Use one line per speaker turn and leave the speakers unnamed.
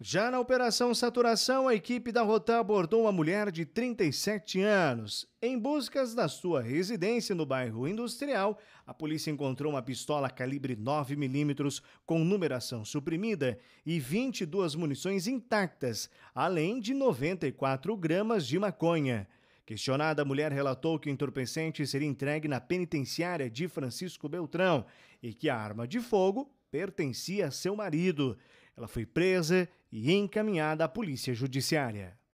Já na Operação Saturação, a equipe da Rotan abordou uma mulher de 37 anos. Em buscas da sua residência no bairro Industrial, a polícia encontrou uma pistola calibre 9mm com numeração suprimida e 22 munições intactas, além de 94 gramas de maconha. Questionada, a mulher relatou que o entorpecente seria entregue na penitenciária de Francisco Beltrão e que a arma de fogo pertencia a seu marido. Ela foi presa e encaminhada à polícia judiciária.